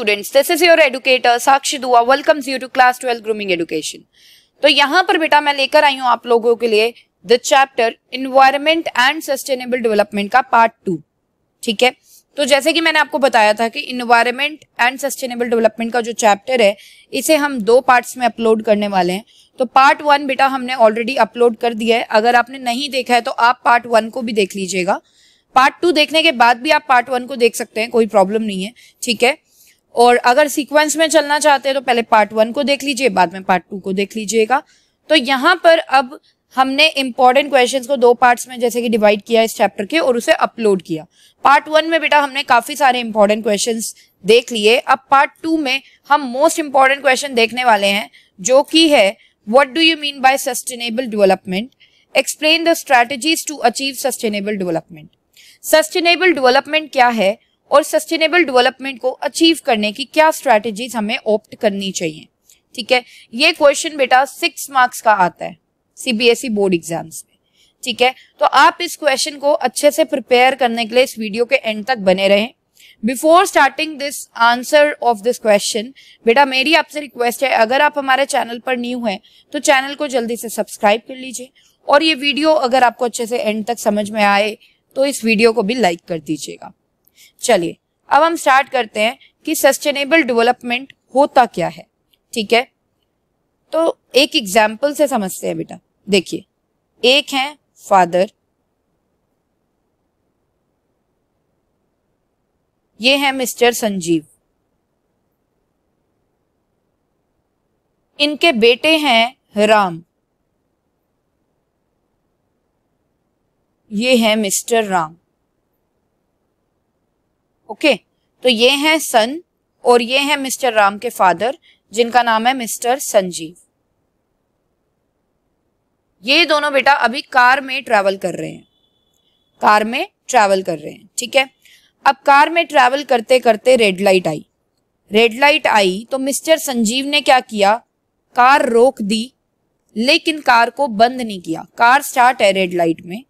Students this is your educator Sakshi Dua welcomes you to class twelve grooming education तो यहाँ पर बेटा मैं लेकर आई हूँ आप लोगों के लिए the chapter environment and sustainable development का पार्ट टू ठीक है तो जैसे कि मैंने आपको बताया था कि इन्वायरमेंट एंड सस्टेनेबल डेवलपमेंट का जो चैप्टर है इसे हम दो पार्ट्स में अपलोड करने वाले हैं तो पार्ट वन बेटा हमने ऑलरेडी अपलोड कर दिया है अगर आपने नहीं देखा है तो आप पार्ट वन को भी देख लीजिएगा पार्ट टू देखने के बाद भी आप पार्ट वन को देख सकते हैं कोई प्रॉब्लम नहीं है ठीक है और अगर सीक्वेंस में चलना चाहते हैं तो पहले पार्ट वन को देख लीजिए बाद में पार्ट टू को देख लीजिएगा तो यहाँ पर अब हमने इंपॉर्टेंट क्वेश्चंस को दो पार्ट्स में जैसे कि डिवाइड किया इस चैप्टर के और उसे अपलोड किया पार्ट वन में बेटा हमने काफी सारे इंपॉर्टेंट क्वेश्चन देख लिए अब पार्ट टू में हम मोस्ट इंपॉर्टेंट क्वेश्चन देखने वाले हैं जो कि है what do you mean by sustainable development explain the strategies to achieve sustainable development sustainable development क्या है और सस्टेनेबल डेवलपमेंट को अचीव करने की क्या स्ट्रेटेजीज हमें ऑप्ट करनी चाहिए ठीक है ये क्वेश्चन बेटा सिक्स मार्क्स का आता है सीबीएसई बोर्ड एग्जाम्स में ठीक है तो आप इस क्वेश्चन को अच्छे से प्रिपेयर करने के लिए इस वीडियो के एंड तक बने रहे before starting this answer of this question बेटा मेरी आपसे रिक्वेस्ट है अगर आप हमारे चैनल पर न्यू हैं तो चैनल को जल्दी से सब्सक्राइब कर लीजिए और ये वीडियो अगर आपको अच्छे से एंड तक समझ में आए तो इस वीडियो को भी लाइक कर दीजिएगा चलिए अब हम स्टार्ट करते हैं कि सस्टेनेबल डेवलपमेंट होता क्या है ठीक है तो एक एग्जाम्पल से समझते हैं बेटा देखिए एक है फादर ये है मिस्टर संजीव इनके बेटे हैं राम ये है मिस्टर राम ओके तो ये हैं सन और ये हैं मिस्टर राम के फादर जिनका नाम है मिस्टर संजीव ये दोनों बेटा अभी कार में ट्रैवल कर रहे हैं कार में ट्रैवल कर रहे हैं ठीक है अब कार में ट्रैवल करते करते रेड लाइट आई रेड लाइट आई तो मिस्टर संजीव ने क्या किया कार रोक दी लेकिन कार को बंद नहीं किया कार स्टार्ट है रेड लाइट में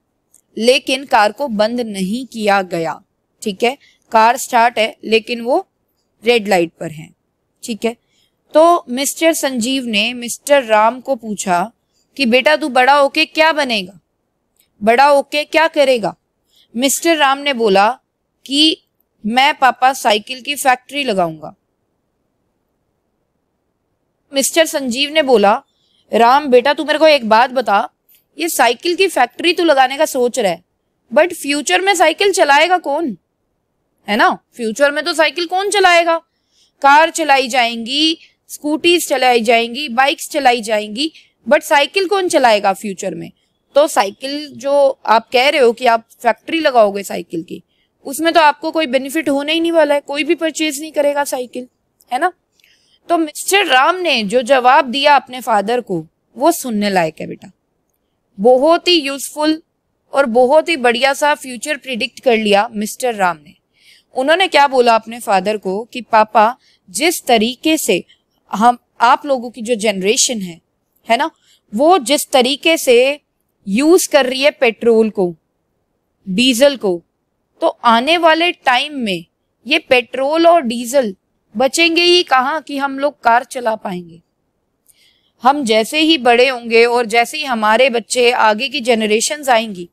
लेकिन कार को बंद नहीं किया गया ठीक है कार स्टार्ट है लेकिन वो रेड लाइट पर है ठीक है तो मिस्टर संजीव ने मिस्टर राम को पूछा कि बेटा तू बड़ा होके क्या बनेगा बड़ा होके क्या करेगा मिस्टर राम ने बोला कि मैं पापा साइकिल की फैक्ट्री लगाऊंगा मिस्टर संजीव ने बोला राम बेटा तू मेरे को एक बात बता ये साइकिल की फैक्ट्री तू लगाने का सोच रहा है बट फ्यूचर में साइकिल चलाएगा कौन है ना फ्यूचर में तो साइकिल कौन चलाएगा कार चलाई जाएंगी स्कूटीज चलाई जाएंगी बाइक्स चलाई जाएंगी बट साइकिल कौन चलाएगा फ्यूचर में तो साइकिल जो आप कह रहे हो कि आप फैक्ट्री लगाओगे साइकिल की उसमें तो आपको कोई बेनिफिट होने ही नहीं वाला है कोई भी परचेज नहीं करेगा साइकिल है ना तो मिस्टर राम ने जो जवाब दिया अपने फादर को वो सुनने लायक है बेटा बहुत ही यूजफुल और बहुत ही बढ़िया सा फ्यूचर प्रिडिक्ट कर लिया मिस्टर राम ने उन्होंने क्या बोला अपने फादर को कि पापा जिस तरीके से हम आप लोगों की जो जनरेशन है है ना वो जिस तरीके से यूज कर रही है पेट्रोल को डीजल को तो आने वाले टाइम में ये पेट्रोल और डीजल बचेंगे ही कहाँ कि हम लोग कार चला पाएंगे हम जैसे ही बड़े होंगे और जैसे ही हमारे बच्चे आगे की जनरेशन आएंगी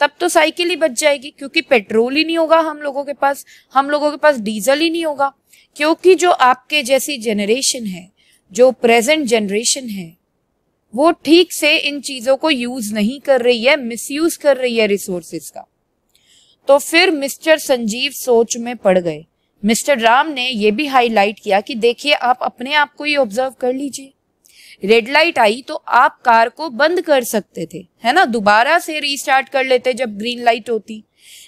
तब तो साइकिल ही बच जाएगी क्योंकि पेट्रोल ही नहीं होगा हम लोगों के पास हम लोगों के पास डीजल ही नहीं होगा क्योंकि जो आपके जैसी जनरेशन है जो प्रेजेंट जनरेशन है वो ठीक से इन चीजों को यूज नहीं कर रही है मिसयूज कर रही है रिसोर्सेज का तो फिर मिस्टर संजीव सोच में पड़ गए मिस्टर राम ने यह भी हाईलाइट किया कि देखिए आप अपने आप को ही ऑब्जर्व कर लीजिए रेड लाइट आई तो आप कार को बंद कर सकते थे है ना दोबारा से रीस्टार्ट कर लेते जब ग्रीन लाइट होती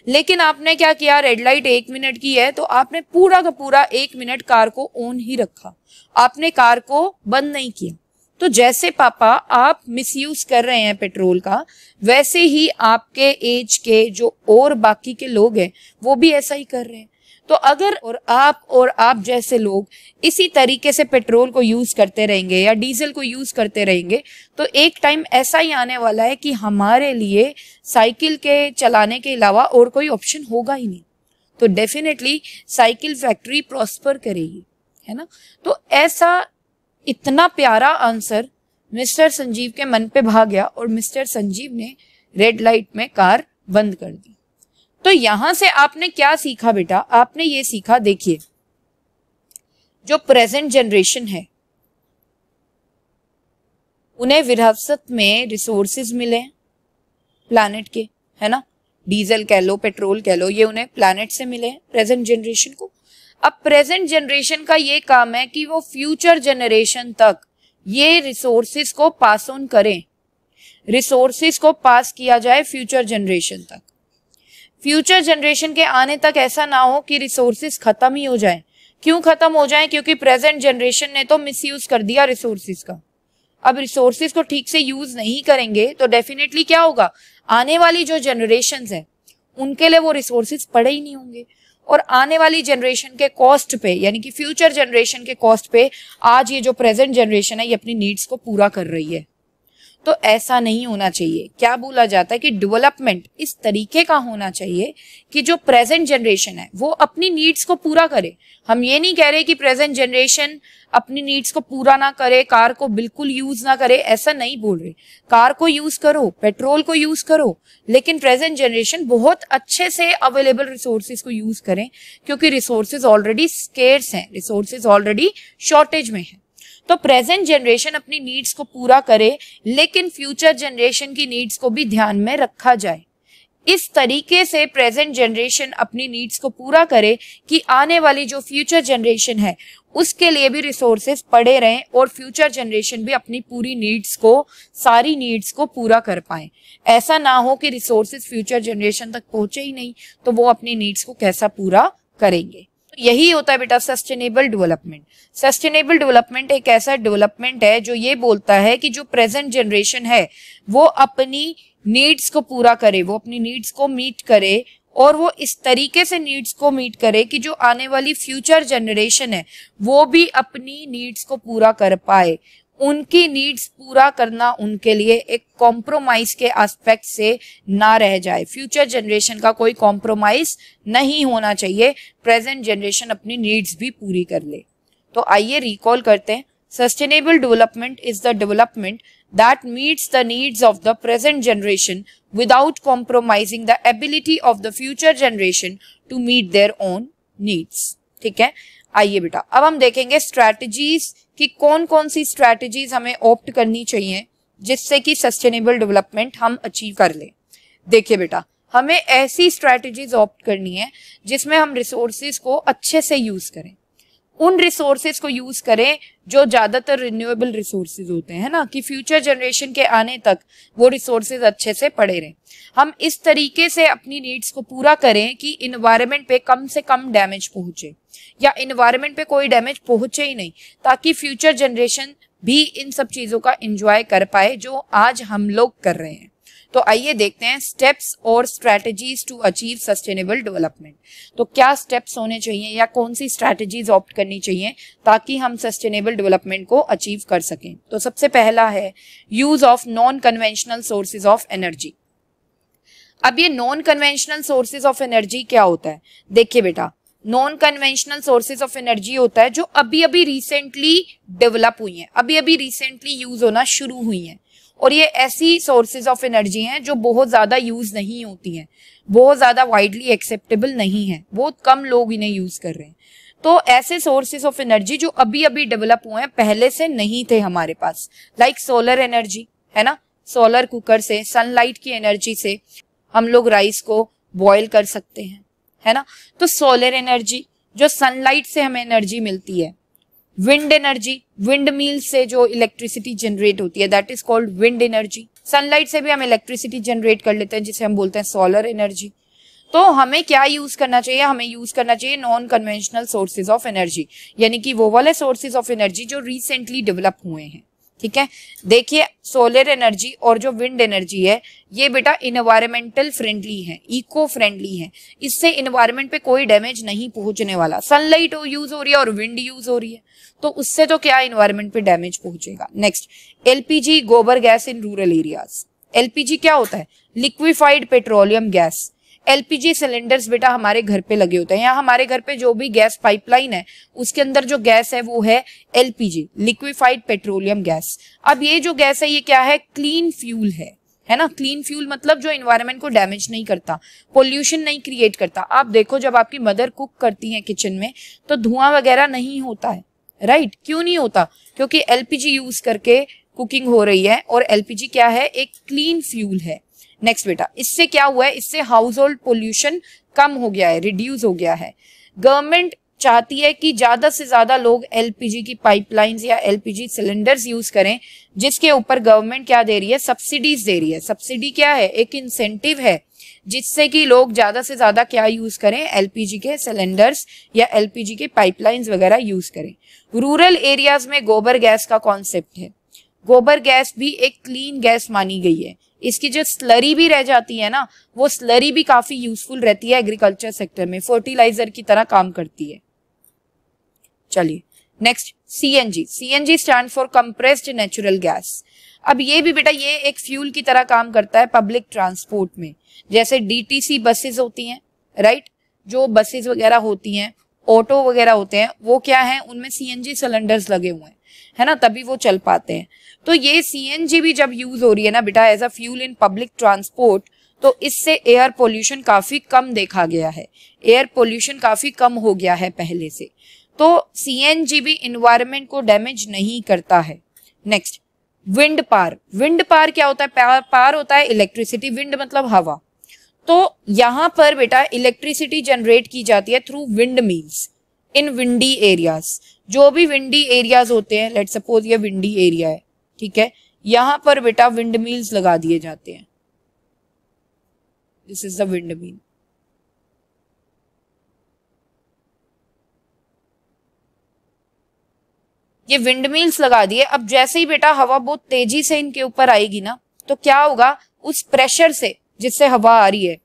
लेकिन आपने क्या किया रेड लाइट एक मिनट की है तो आपने पूरा का पूरा एक मिनट कार को ऑन ही रखा आपने कार को बंद नहीं किया तो जैसे पापा आप मिसयूज कर रहे हैं पेट्रोल का वैसे ही आपके एज के जो और बाकी के लोग हैं वो भी ऐसा ही कर रहे हैं तो अगर और आप और आप जैसे लोग इसी तरीके से पेट्रोल को यूज करते रहेंगे या डीजल को यूज करते रहेंगे तो एक टाइम ऐसा ही आने वाला है कि हमारे लिए साइकिल के चलाने के अलावा और कोई ऑप्शन होगा ही नहीं तो डेफिनेटली साइकिल फैक्ट्री प्रॉस्पर करेगी है ना तो ऐसा इतना प्यारा आंसर मिस्टर संजीव के मन पे भाग गया और मिस्टर संजीव ने रेड लाइट में कार बंद कर दी तो यहां से आपने क्या सीखा बेटा आपने ये सीखा देखिए जो प्रेजेंट जनरेशन है उन्हें विरासत में रिसोर्सेज मिले प्लानट के है ना डीजल कह लो पेट्रोल कह लो ये उन्हें प्लानट से मिले हैं प्रेजेंट जनरेशन को अब प्रेजेंट जनरेशन का ये काम है कि वो फ्यूचर जनरेशन तक ये रिसोर्सेज को पास ऑन करें रिसोर्सेज को पास किया जाए फ्यूचर जनरेशन तक फ्यूचर जनरेशन के आने तक ऐसा ना हो कि रिसोर्सेज खत्म ही हो जाए क्यों खत्म हो जाए क्योंकि प्रेजेंट जनरेशन ने तो यूज कर दिया रिसोर्सिस का अब रिसोर्सिस को ठीक से यूज नहीं करेंगे तो डेफिनेटली क्या होगा आने वाली जो जनरेशन है उनके लिए वो रिसोर्सिस पड़े ही नहीं होंगे और आने वाली जनरेशन के कॉस्ट पे यानी कि फ्यूचर जनरेशन के कॉस्ट पे आज ये जो प्रेजेंट जनरेशन है ये अपनी नीड्स को पूरा कर रही है तो ऐसा नहीं होना चाहिए क्या बोला जाता है कि डेवलपमेंट इस तरीके का होना चाहिए कि जो प्रेजेंट जनरेशन है वो अपनी नीड्स को पूरा करे हम ये नहीं कह रहे कि प्रेजेंट जनरेशन अपनी नीड्स को पूरा ना करे कार को बिल्कुल यूज ना करे ऐसा नहीं बोल रहे कार को यूज करो पेट्रोल को यूज करो लेकिन प्रेजेंट जनरेशन बहुत अच्छे से अवेलेबल रिसोर्सेज को यूज करें क्योंकि रिसोर्सेज ऑलरेडी स्केर्स हैं रिसोर्सेज ऑलरेडी शॉर्टेज में है तो प्रेजेंट जनरेशन अपनी नीड्स को पूरा करे लेकिन फ्यूचर जनरेशन की नीड्स को भी ध्यान में रखा जाए इस तरीके से प्रेजेंट जनरेशन अपनी नीड्स को पूरा करे कि आने वाली जो फ्यूचर जनरेशन है उसके लिए भी रिसोर्सेस पड़े रहें और फ्यूचर जनरेशन भी अपनी पूरी नीड्स को सारी नीड्स को पूरा कर पाए ऐसा ना हो कि रिसोर्सेज फ्यूचर जनरेशन तक पहुंचे ही नहीं तो वो अपनी नीड्स को कैसा पूरा करेंगे तो यही होता है बेटा सस्टेनेबल डेवलपमेंट सस्टेनेबल डेवलपमेंट एक ऐसा डेवलपमेंट है जो ये बोलता है कि जो प्रेजेंट जनरेशन है वो अपनी नीड्स को पूरा करे वो अपनी नीड्स को मीट करे और वो इस तरीके से नीड्स को मीट करे कि जो आने वाली फ्यूचर जनरेशन है वो भी अपनी नीड्स को पूरा कर पाए उनकी नीड्स पूरा करना उनके लिए एक कॉम्प्रोमाइज के एस्पेक्ट से ना रह जाए फ्यूचर जनरेशन का कोई कॉम्प्रोमाइज नहीं होना चाहिए प्रेजेंट जनरेशन अपनी नीड्स भी पूरी कर ले तो आइए रिकॉल करते हैं sustainable development is the development that meets the needs of the present generation without compromising the ability of the future generation to meet their own needs ठीक है आइए बेटा अब हम देखेंगे स्ट्रैटेजीज़ कि कौन कौन सी स्ट्रैटेजीज हमें ऑप्ट करनी चाहिए जिससे कि सस्टेनेबल डेवलपमेंट हम अचीव कर लें देखिए बेटा हमें ऐसी स्ट्रैटेजीज ऑप्ट करनी है जिसमें हम रिसोर्सेज को अच्छे से यूज करें उन रिसोर्सेज को यूज करें जो ज्यादातर रिन्यूएबल रिसोर्सेज होते हैं ना कि फ्यूचर जनरेशन के आने तक वो रिसोर्सेज अच्छे से पड़े रहें हम इस तरीके से अपनी नीड्स को पूरा करें कि इन्वायरमेंट पे कम से कम डैमेज पहुंचे या इन्वायरमेंट पे कोई डैमेज पहुंचे ही नहीं ताकि फ्यूचर जनरेशन भी इन सब चीजों का इंजॉय कर पाए जो आज हम लोग कर रहे हैं तो आइए देखते हैं स्टेप्स और strategies to achieve sustainable development तो क्या स्टेप्स होने चाहिए या कौन सी स्ट्रेटजीज ऑप्ट करनी चाहिए ताकि हम सस्टेनेबल डेवलपमेंट को अचीव कर सकें तो सबसे पहला है use of non conventional sources of energy अब ये non conventional sources of energy क्या होता है देखिए बेटा non conventional sources of energy होता है जो अभी अभी रिसेंटली डेवलप हुई है अभी अभी रिसेंटली यूज होना शुरू हुई है और ये ऐसी सोर्सेज ऑफ एनर्जी हैं जो बहुत ज़्यादा यूज़ नहीं होती हैं बहुत ज़्यादा वाइडली एक्सेप्टेबल नहीं है बहुत कम लोग इन्हें यूज़ कर रहे हैं तो ऐसे सोर्सेज ऑफ एनर्जी जो अभी अभी डेवलप हुए हैं पहले से नहीं थे हमारे पास लाइक सोलर एनर्जी है ना सोलर कुकर से सनलाइट की एनर्जी से हम लोग राइस को बॉयल कर सकते हैं है ना तो सोलर एनर्जी जो सनलाइट से हमें एनर्जी मिलती है विंड एनर्जी विंड मिल से जो इलेक्ट्रिसिटी जनरेट होती है that is called wind energy sunlight से भी हम इलेक्ट्रिसिटी जनरेट कर लेते हैं जिसे हम बोलते हैं सोलर एनर्जी तो हमें क्या यूज करना चाहिए हमें यूज करना चाहिए non conventional sources of energy यानी कि वो वाले सोर्सेज ऑफ एनर्जी जो रिसेंटली डेवलप हुए हैं ठीक है देखिए सोलर एनर्जी और जो विंड एनर्जी है ये बेटा इन्वायरमेंटल फ्रेंडली है इको फ्रेंडली है इससे इन्वायरमेंट पे कोई डैमेज नहीं पहुंचने वाला सनलाइट यूज हो रही है और विंड यूज हो रही है तो उससे तो क्या इन्वायरमेंट पे डैमेज पहुंचेगा नेक्स्ट एलपीजी गोबर gas in rural areas LPG क्या होता है liquefied petroleum gas LPG cylinders बेटा हमारे घर पे लगे होते हैं या हमारे घर पे जो भी गैस पाइपलाइन है उसके अंदर जो गैस है वो है एलपीजी लिक्विफाइड पेट्रोलियम गैस अब ये जो गैस है ये क्या है क्लीन फ्यूल है है ना क्लीन फ्यूल मतलब जो इन्वायरमेंट को डैमेज नहीं करता पोल्यूशन नहीं क्रिएट करता आप देखो जब आपकी मदर कुक करती है किचन में तो धुआं वगैरह नहीं होता है राइट right? क्यों नहीं होता क्योंकि एलपीजी यूज करके कुकिंग हो रही है और एलपीजी क्या है एक क्लीन फ्यूल है नेक्स्ट बेटा इससे क्या हुआ है इससे हाउस होल्ड पोल्यूशन कम हो गया है रिड्यूस हो गया है गवर्नमेंट चाहती है कि ज्यादा से ज्यादा लोग एलपीजी की पाइपलाइंस या एलपीजी सिलेंडर्स यूज करें जिसके ऊपर गवर्नमेंट क्या दे रही है सब्सिडीज दे रही है सब्सिडी क्या है एक इंसेंटिव है जिससे कि लोग ज्यादा से ज्यादा क्या यूज करें एलपीजी के सिलेंडर्स या एलपीजी के पाइपलाइंस वगैरह यूज करें रूरल एरियाज में गोबर गैस का कॉन्सेप्ट है गोबर गैस भी एक क्लीन गैस मानी गई है इसकी जो स्लरी भी रह जाती है ना वो स्लरी भी काफी यूजफुल रहती है एग्रीकल्चर सेक्टर में फर्टिलाइजर की तरह काम करती है चलिए next CNG CNG stand for compressed natural gas अब ये भी बेटा ये एक फ्यूल की तरह काम करता है पब्लिक ट्रांसपोर्ट में जैसे डीटीसी बसेस होती हैं राइट जो बसेस वगैरह होती हैं ऑटो वगैरह होते हैं वो क्या है उनमें सीएनजी सिलेंडर्स लगे हुए हैं है ना तभी वो चल पाते हैं तो ये सी भी जब यूज हो रही है ना बेटा as a fuel in public transport तो इससे एयर पोल्यूशन काफी कम देखा गया है एयर पोल्यूशन काफी कम हो गया है पहले से तो सी भी इन्वायरमेंट को डैमेज नहीं करता है next wind power wind power क्या होता है पार, पार होता है इलेक्ट्रिसिटी विंड मतलब हवा तो यहां पर बेटा इलेक्ट्रिसिटी जनरेट की जाती है through wind mills in windy areas जो भी विंडी एरियाज होते हैं लेट सपोज ये विंडी एरिया है ठीक है यहां पर बेटा विंड मिल्स लगा दिए जाते हैं this is the wind mill ये विंड मिल्स लगा दिए अब जैसे ही बेटा हवा बहुत तेजी से इनके ऊपर आएगी ना तो क्या होगा उस प्रेशर से जिससे हवा आ रही है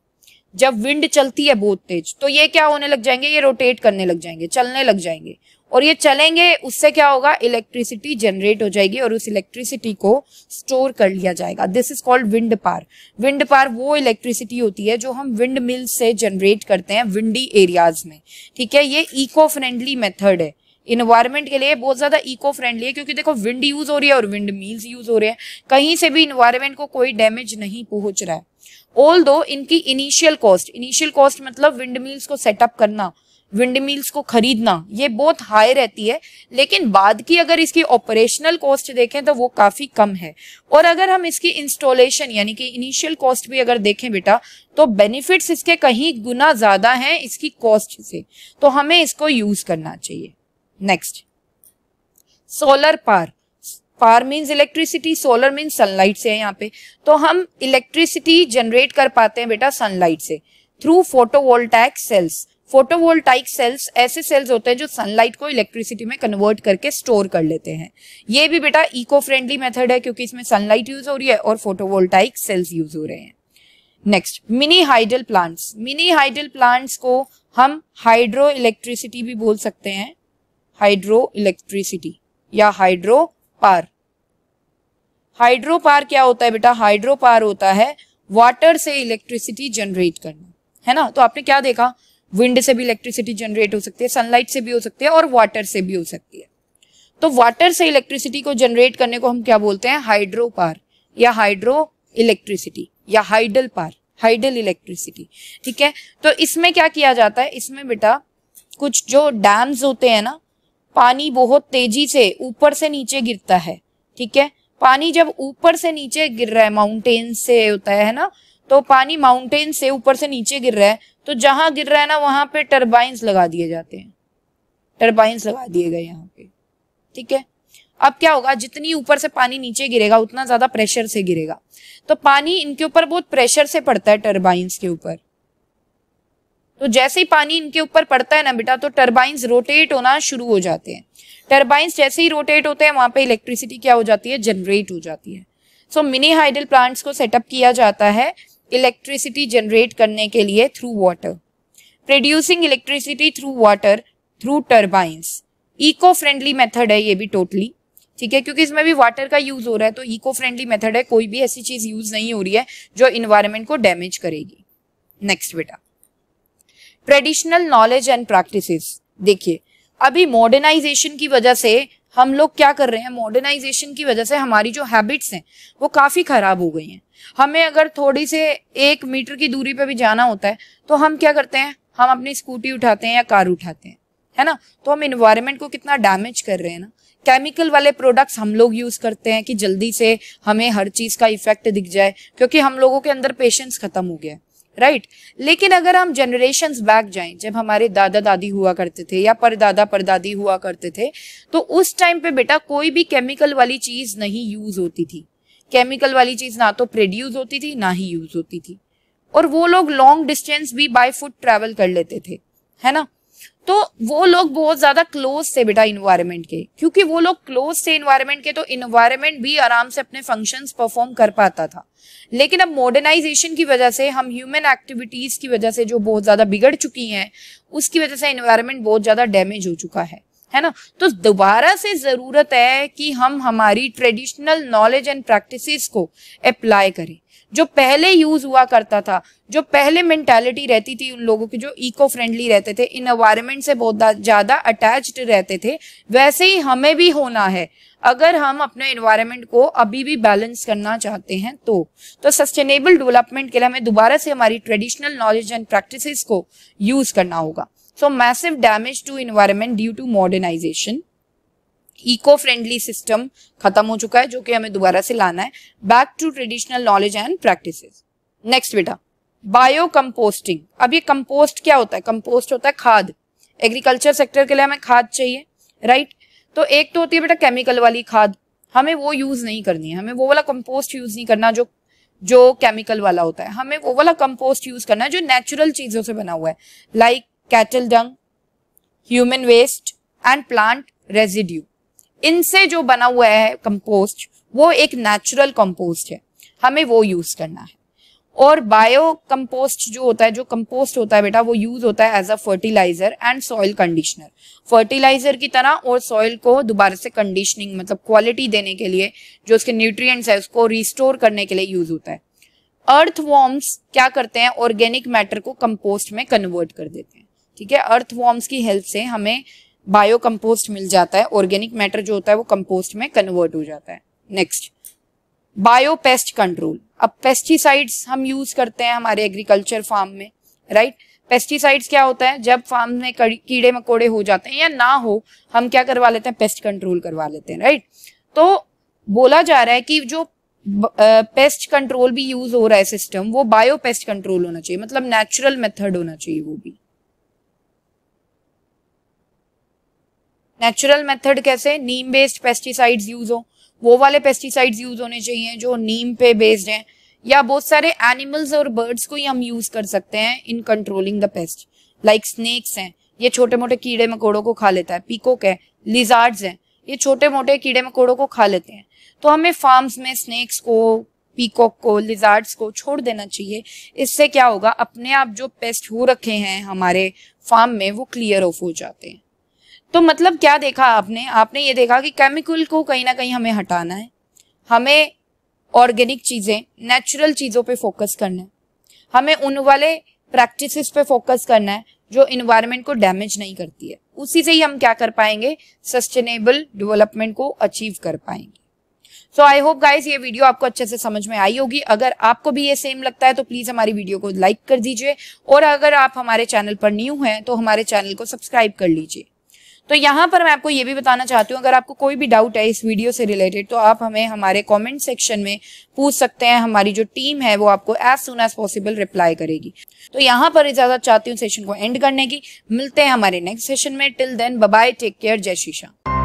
जब विंड चलती है बहुत तेज तो ये क्या होने लग जाएंगे ये रोटेट करने लग जाएंगे चलने लग जाएंगे और ये चलेंगे उससे क्या होगा इलेक्ट्रिसिटी जनरेट हो जाएगी और उस इलेक्ट्रिसिटी को स्टोर कर लिया जाएगा this is called wind power wind power वो इलेक्ट्रिसिटी होती है जो हम विंड मिल से जनरेट करते हैं विंडी एरियाज में ठीक है ये इको फ्रेंडली मेथड है इन्वायरमेंट के लिए बहुत ज्यादा इको फ्रेंडली है क्योंकि देखो विंड यूज हो रही है और विंड मिल्स यूज हो रहे हैं कहीं से भी इन्वायरमेंट को कोई डैमेज नहीं पहुंच रहा है ऑल दो इनकी इनिशियल कॉस्ट इनिशियल कॉस्ट मतलब विंड मिल्स को सेटअप करना विंड मिल्स को खरीदना ये बहुत हाई रहती है लेकिन बाद की अगर इसकी ऑपरेशनल कॉस्ट देखें तो वो काफी कम है और अगर हम इसकी इंस्टॉलेशन यानी कि इनिशियल कॉस्ट भी अगर देखें बेटा तो बेनिफिट्स इसके कहीं गुना ज्यादा हैं इसकी कॉस्ट से तो हमें इसको यूज करना चाहिए next solar power power means electricity solar means sunlight से है यहाँ पे तो हम इलेक्ट्रिसिटी जनरेट कर पाते हैं बेटा सनलाइट से through photovoltaic cells photovoltaic cells ऐसे सेल्स होते हैं जो सनलाइट को इलेक्ट्रिसिटी में कन्वर्ट करके स्टोर कर लेते हैं ये भी बेटा इको फ्रेंडली मेथड है क्योंकि इसमें सनलाइट यूज हो रही है और फोटोवोल्टाइक सेल्स यूज हो रहे हैं next mini hydel plants mini hydel plants को हम हाइड्रो इलेक्ट्रिसिटी भी बोल सकते हैं हाइड्रो इलेक्ट्रिसिटी या हाइड्रो पार हाइड्रो पार क्या होता है बेटा हाइड्रो पार होता है वाटर से इलेक्ट्रिसिटी जनरेट करना है ना तो आपने क्या देखा विंड से भी इलेक्ट्रिसिटी जनरेट हो सकती है सनलाइट से भी हो सकती है और वाटर से भी हो सकती है तो वाटर से इलेक्ट्रिसिटी को जनरेट करने को हम क्या बोलते हैं हाइड्रो पार या हाइड्रो इलेक्ट्रिसिटी या हाइडल पार हाइडल इलेक्ट्रिसिटी ठीक है तो इसमें क्या किया जाता है इसमें बेटा कुछ जो डैम्स होते हैं ना पानी बहुत तेजी से ऊपर से नीचे गिरता है ठीक है पानी जब ऊपर से नीचे गिर रहा है माउंटेन से होता है ना तो पानी माउंटेन से ऊपर से नीचे गिर रहा है तो जहां गिर रहा है ना वहां पे टर्बाइंस लगा दिए जाते हैं टर्बाइंस लगा दिए गए यहाँ पे ठीक है अब क्या होगा जितनी ऊपर से पानी नीचे गिरेगा उतना ज्यादा प्रेशर से गिरेगा तो पानी इनके ऊपर बहुत प्रेशर से पड़ता है टर्बाइंस के ऊपर तो जैसे ही पानी इनके ऊपर पड़ता है ना बेटा तो टर्बाइंस रोटेट होना शुरू हो जाते हैं टर्बाइंस जैसे ही रोटेट होते हैं वहां पे इलेक्ट्रिसिटी क्या हो जाती है जनरेट हो जाती है सो मिनी हाइडल प्लांट्स को सेटअप किया जाता है इलेक्ट्रिसिटी जनरेट करने के लिए through water producing electricity through water through turbines eco friendly method है ये भी टोटली ठीक है क्योंकि इसमें भी वाटर का यूज हो रहा है तो इको फ्रेंडली मेथड है कोई भी ऐसी चीज यूज नहीं हो रही है जो इन्वायरमेंट को डैमेज करेगी नेक्स्ट बेटा ट्रेडिशनल नॉलेज एंड प्रैक्टिसेस देखिए अभी मॉडर्नाइजेशन की वजह से हम लोग क्या कर रहे हैं मॉडर्नाइजेशन की वजह से हमारी जो हैबिट्स हैं वो काफ़ी ख़राब हो गई हैं हमें अगर थोड़ी से एक मीटर की दूरी पर भी जाना होता है तो हम क्या करते हैं हम अपनी स्कूटी उठाते हैं या कार उठाते हैं है ना तो हम इन्वायरमेंट को कितना डैमेज कर रहे हैं ना केमिकल वाले प्रोडक्ट्स हम लोग यूज करते हैं कि जल्दी से हमें हर चीज का इफेक्ट दिख जाए क्योंकि हम लोगों के अंदर पेशेंस खत्म हो गया है राइट right? लेकिन अगर हम जनरेशन बैक जाए जब हमारे दादा दादी हुआ करते थे या परदादा परदादी हुआ करते थे तो उस टाइम पे बेटा कोई भी केमिकल वाली चीज नहीं यूज होती थी केमिकल वाली चीज ना तो प्रोड्यूस होती थी ना ही यूज होती थी और वो लोग लॉन्ग डिस्टेंस भी बाय फुट ट्रैवल कर लेते थे है ना तो वो लोग बहुत ज्यादा क्लोज थे बेटा इन्वायरमेंट के क्योंकि वो लोग क्लोज थे इन्वायरमेंट के तो इन्वायरमेंट भी आराम से अपने फंक्शंस परफॉर्म कर पाता था लेकिन अब मॉडर्नाइजेशन की वजह से हम ह्यूमन एक्टिविटीज की वजह से जो बहुत ज्यादा बिगड़ चुकी हैं उसकी वजह से इन्वायरमेंट बहुत ज्यादा डैमेज हो चुका है है ना तो दोबारा से जरूरत है कि हम हमारी ट्रेडिशनल नॉलेज एंड प्रैक्टिसेस को अप्लाई करें जो पहले यूज हुआ करता था जो पहले मेंटेलिटी रहती थी उन लोगों की जो इको फ्रेंडली रहते थे इन एनवायरमेंट से बहुत ज्यादा अटैच्ड रहते थे वैसे ही हमें भी होना है अगर हम अपने एनवायरमेंट को अभी भी बैलेंस करना चाहते हैं तो तो सस्टेनेबल डेवलपमेंट के लिए हमें दोबारा से हमारी ट्रेडिशनल नॉलेज एंड प्रैक्टिसेस को यूज करना होगा so massive damage to environment due to modernization eco friendly system खत्म हो चुका है जो कि हमें दोबारा से लाना है back to traditional knowledge and practices next बेटा बायो कंपोस्टिंग अब ये कंपोस्ट क्या होता है कंपोस्ट होता है खाद एग्रीकल्चर सेक्टर के लिए हमें खाद चाहिए राइट तो एक तो होती है बेटा केमिकल वाली खाद हमें वो यूज नहीं करनी है हमें वो वाला कंपोस्ट यूज नहीं करना जो जो केमिकल वाला होता है हमें वो वाला कंपोस्ट यूज करना है जो नेचुरल चीजों से बना हुआ है like cattle dung human waste and plant residue इनसे जो बना हुआ है कंपोस्ट वो एक नेचुरल कंपोस्ट है हमें वो यूज करना है और बायो कंपोस्ट जो होता है जो कंपोस्ट होता है बेटा वो यूज होता है as a fertilizer and soil conditioner fertilizer की तरह और सॉइल को दोबारा से कंडीशनिंग मतलब क्वालिटी देने के लिए जो उसके न्यूट्रिएंट्स है उसको रिस्टोर करने के लिए यूज होता है अर्थ वॉर्म्स क्या करते हैं ऑर्गेनिक मैटर को कंपोस्ट में कन्वर्ट कर देते हैं ठीक है अर्थ वॉर्म्स की हेल्प से हमें बायो कंपोस्ट मिल जाता है ऑर्गेनिक मैटर जो होता है वो कंपोस्ट में कन्वर्ट हो जाता है नेक्स्ट बायो पेस्ट कंट्रोल अब पेस्टिसाइड्स हम यूज करते हैं हमारे एग्रीकल्चर फार्म में राइट right? पेस्टिसाइड्स क्या होता है जब फार्म में कीड़े मकोड़े हो जाते हैं या ना हो हम क्या करवा लेते हैं पेस्ट कंट्रोल करवा लेते हैं राइट तो बोला जा रहा है कि जो पेस्ट कंट्रोल भी यूज हो रहा है सिस्टम वो बायो पेस्ट कंट्रोल होना चाहिए मतलब नेचुरल मेथड होना चाहिए वो भी नेचुरल मेथड कैसे नीम बेस्ड पेस्टिसाइड्स यूज हो वो वाले पेस्टिसाइड्स यूज होने चाहिए जो नीम पे बेस्ड हैं या बहुत सारे एनिमल्स और बर्ड्स को ही हम यूज कर सकते हैं in controlling the pest like snakes हैं ये छोटे मोटे कीड़े मकोड़ों को खा लेता है पीकोक है लिजार्ड्स हैं ये छोटे मोटे कीड़े मकोड़ों को खा लेते हैं तो हमें फार्म्स में स्नेक्स को पीकॉक को लिजार्ड्स को छोड़ देना चाहिए इससे क्या होगा अपने आप जो पेस्ट हो रखे हैं हमारे फार्म में वो क्लियर ऑफ हो जाते हैं तो मतलब क्या देखा आपने आपने ये देखा कि केमिकल को कहीं ना कहीं हमें हटाना है हमें ऑर्गेनिक चीज़ें नेचुरल चीज़ों पे फोकस करना है हमें उन वाले प्रैक्टिसेस पे फोकस करना है जो इन्वायरमेंट को डैमेज नहीं करती है उसी से ही हम क्या कर पाएंगे सस्टेनेबल डेवलपमेंट को अचीव कर पाएंगे सो आई होप गाइज ये वीडियो आपको अच्छे से समझ में आई होगी अगर आपको भी ये सेम लगता है तो प्लीज़ हमारी वीडियो को लाइक कर दीजिए और अगर आप हमारे चैनल पर न्यू हैं तो हमारे चैनल को सब्सक्राइब कर लीजिए तो यहाँ पर मैं आपको ये भी बताना चाहती हूँ अगर आपको कोई भी डाउट है इस वीडियो से रिलेटेड तो आप हमें हमारे कमेंट सेक्शन में पूछ सकते हैं हमारी जो टीम है वो आपको as soon as possible reply करेगी तो यहाँ पर इजाजत चाहती हूँ सेशन को एंड करने की मिलते हैं हमारे नेक्स्ट सेशन में till then bye take care Jai Shri Shah